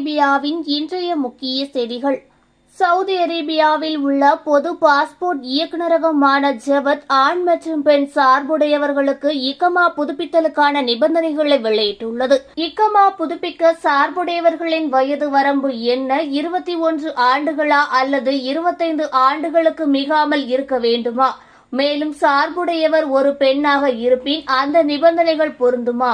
அரேபியாவின் இன்றைய முக்கிய செய்திகள் சவுதி அரேபியாவில் உள்ள பொது பாஸ்போர்ட் இயக்குநரகமான ஜவத் ஆண் மற்றும் பெண் சார்புடையவர்களுக்கு இக்கமா புதுப்பித்தலுக்கான நிபந்தனைகளை வெளியிட்டுள்ளது இக்கமா புதுப்பிக்க சார்புடையவர்களின் வயது வரம்பு என்ன இருபத்தி ஒன்று ஆண்டுகளா அல்லது இருபத்தைந்து ஆண்டுகளுக்கு மிகாமல் இருக்க வேண்டுமா மேலும் சார்புடையவர் ஒரு பெண்ணாக இருப்பின் அந்த நிபந்தனைகள் பொருந்துமா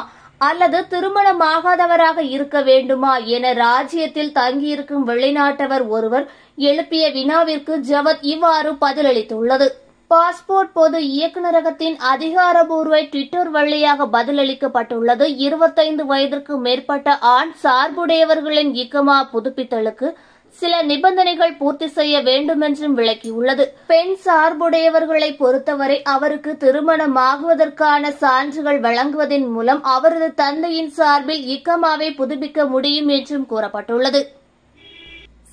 அல்லது திருமணமாகாதவராக இருக்க வேண்டுமா என ராஜ்யத்தில் தங்கியிருக்கும் வெளிநாட்டவர் ஒருவர் எழுப்பிய வினாவிற்கு ஜவத் இவ்வாறு பதிலளித்துள்ளது பாஸ்போர்ட் பொது இயக்குநரகத்தின் அதிகாரபூர்வ ட்விட்டர் வழியாக பதிலளிக்கப்பட்டுள்ளது இருபத்தைந்து வயதிற்கு மேற்பட்ட ஆண் சார்புடையவர்களின் இக்கமா புதுப்பித்தலுக்கு சில நிபந்தனைகள் பூர்த்தி செய்ய வேண்டும் என்றும் விளக்கியுள்ளது பெண் சார்புடையவர்களை பொறுத்தவரை அவருக்கு திருமணமாகுவதற்கான சான்றுகள் வழங்குவதன் மூலம் அவரது தந்தையின் சார்பில் இக்கமாவை புதுப்பிக்க முடியும் என்றும் கூறப்பட்டுள்ளது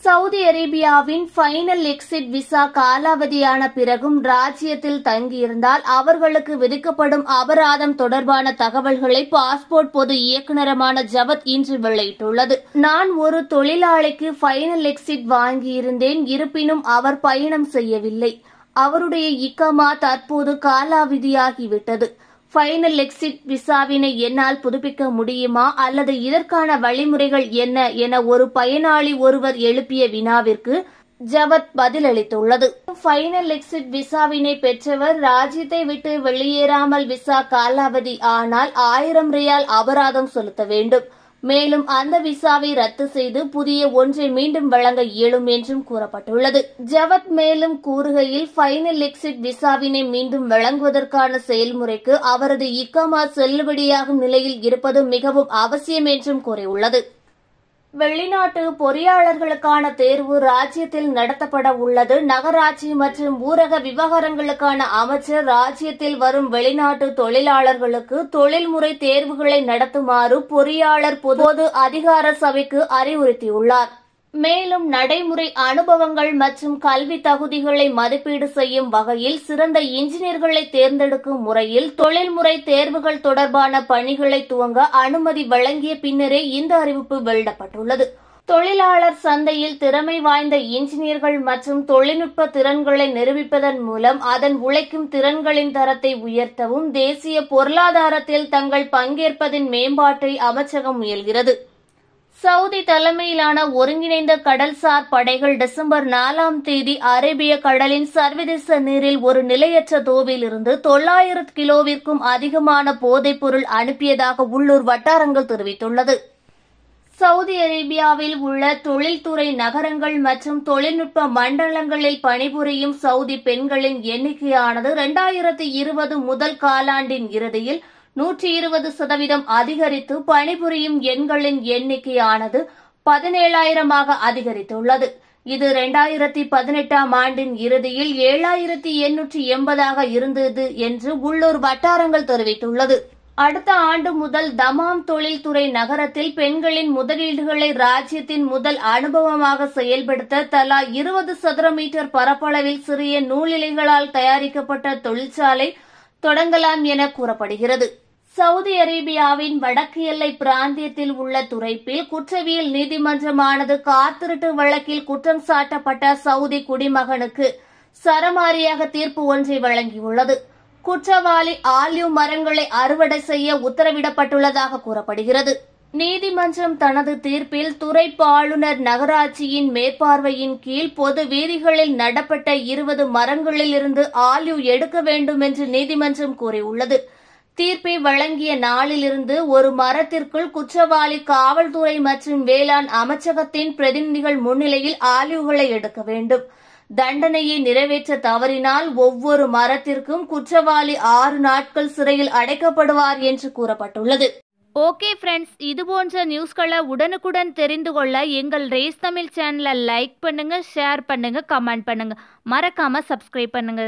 சவுதி அரேபியாவின் ஃபைனல் எக்ஸிட் விசா காலாவதியான பிறகும் ராஜ்யத்தில் தங்கியிருந்தால் அவர்களுக்கு விதிக்கப்படும் அபராதம் தொடர்பான தகவல்களை பாஸ்போர்ட் பொது இயக்குநரமான ஜவத் இன்று வெளியிட்டுள்ளது நான் ஒரு தொழிலாளிக்கு ஃபைனல் எக்ஸிட் வாங்கியிருந்தேன் இருப்பினும் அவர் பயணம் செய்யவில்லை அவருடைய இக்கமா தற்போது காலாவதியாகிவிட்டது ஃபைனல் எக்ஸிட் விசாவினை என்னால் புதுப்பிக்க முடியுமா அல்லது இதற்கான வழிமுறைகள் என்ன என ஒரு பயனாளி ஒருவர் எழுப்பிய வினாவிற்கு ஜவத் பதிலளித்துள்ளது ஃபைனல் எக்ஸிட் விசாவினை பெற்றவர் ராஜ்யத்தை விட்டு வெளியேறாமல் விசா காலாவதி ஆனால் ஆயிரம் ரியால் அபராதம் செலுத்த வேண்டும் மேலும் அந்த விசாவை ரத்து செய்து புதிய ஒன்றை மீண்டும் வழங்க இயலும் என்றும் கூறப்பட்டுள்ளது ஜவத் மேலும் கூறுகையில் ஃபைனல் எக்ஸிட் விசாவினை மீண்டும் வழங்குவதற்கான செயல்முறைக்கு அவரது இக்காமா செல்லுபடியாகும் நிலையில் இருப்பது மிகவும் அவசியம் என்றும் கூறியுள்ளது வெளிநாட்டு பொறியாளர்களுக்கான தேர்வு ராஜ்யத்தில் நடத்தப்பட உள்ளது நகராட்சி மற்றும் ஊரக விவகாரங்களுக்கான அமைச்சர் ராஜ்யத்தில் வரும் வெளிநாட்டு தொழிலாளர்களுக்கு தொழில்முறை தேர்வுகளை நடத்துமாறு பொறியாளர் பொது அதிகார சபைக்கு அறிவுறுத்தியுள்ளார் மேலும் நடைமுறை அனுபவங்கள் மற்றும் கல்வி தகுதிகளை மதிப்பீடு செய்யும் வகையில் சிறந்த இன்ஜினியர்களை தேர்ந்தெடுக்கும் முறையில் தொழில்முறை தேர்வுகள் தொடர்பான பணிகளை துவங்க அனுமதி வழங்கிய பின்னரே இந்த அறிவிப்பு வெளியிடப்பட்டுள்ளது தொழிலாளர் சந்தையில் திறமை வாய்ந்த இன்ஜினியர்கள் மற்றும் தொழில்நுட்ப திறன்களை நிரூபிப்பதன் மூலம் அதன் உழைக்கும் திறன்களின் தரத்தை உயர்த்தவும் தேசிய பொருளாதாரத்தில் தங்கள் பங்கேற்பதின் மேம்பாட்டை அமைச்சகம் முயல்கிறது சவுதி தலைமையிலான ஒருங்கிணைந்த கடல்சார் படைகள் டிசம்பர் நாலாம் தேதி அரேபிய கடலின் சர்வதேச நீரில் ஒரு நிலையற்ற தோவில் இருந்து தொள்ளாயிரம் கிலோவிற்கும் அதிகமான போதைப்பொருள் அனுப்பியதாக உள்ளூர் வட்டாரங்கள் தெரிவித்துள்ளது சவுதி அரேபியாவில் உள்ள தொழில்துறை நகரங்கள் மற்றும் தொழில்நுட்ப மண்டலங்களில் பணிபுரியும் சவுதி பெண்களின் எண்ணிக்கையானது இரண்டாயிரத்தி இருபது முதல் காலாண்டின் இறுதியில் நூற்றி இருபது சதவீதம் அதிகரித்து பணிபுரியும் எண்களின் எண்ணிக்கையானது பதினேழாயிரமாக அதிகரித்துள்ளது இது இரண்டாயிரத்தி பதினெட்டாம் ஆண்டின் இறுதியில் ஏழாயிரத்தி எண்ணூற்றி எண்பதாக இருந்தது என்று உள்ளூர் வட்டாரங்கள் தெரிவித்துள்ளது அடுத்த ஆண்டு முதல் தமாம் தொழில்துறை நகரத்தில் பெண்களின் முதலீடுகளை ராஜ்யத்தின் முதல் அனுபவமாக செயல்படுத்த தலா இருபது சதுர மீட்டர் பரப்பளவில் சிறிய நூலிலைகளால் தயாரிக்கப்பட்ட தொழிற்சாலை தொடங்கலாம் என கூறப்படுகிறது சவுதி அரேபியாவின் வடக்கு எல்லை பிராந்தியத்தில் உள்ள துறைப்பில் குற்றவியல் நீதிமன்றமானது காத்திருட்டு வழக்கில் குற்றம் சாட்டப்பட்ட சவுதி குடிமகனுக்கு சரமாரியாக தீர்ப்பு ஒன்றை வழங்கியுள்ளது குற்றவாளி ஆலிவ் மரங்களை அறுவடை செய்ய உத்தரவிடப்பட்டுள்ளதாக கூறப்படுகிறது நீதிமன்றம் தனது தீர்ப்பில் துறைப்பாளுநர் நகராட்சியின் மேற்பார்வையின் கீழ் பொது வீதிகளில் நடப்பட்ட இருபது மரங்களிலிருந்து ஆலிவ் எடுக்க வேண்டும் என்று நீதிமன்றம் கூறியுள்ளது தீர்ப்பை வழங்கிய நாளிலிருந்து ஒரு மரத்திற்குள் குற்றவாளி காவல்துறை மற்றும் வேளாண் அமைச்சகத்தின் பிரதிநிதிகள் முன்னிலையில் ஆய்வுகளை எடுக்க வேண்டும் தண்டனையை நிறைவேற்ற தவறினால் ஒவ்வொரு மரத்திற்கும் குற்றவாளி ஆறு நாட்கள் சிறையில் அடைக்கப்படுவார் என்று கூறப்பட்டுள்ளது ஓகே ஃப்ரெண்ட்ஸ் இது போன்ற நியூஸ்களை உடனுக்குடன் தெரிந்து கொள்ள எங்கள் ரேஸ் தமிழ் சேனலை லைக் பண்ணுங்க ஷேர் பண்ணுங்க கமெண்ட் பண்ணுங்க மறக்காம சப்ஸ்கிரைப் பண்ணுங்க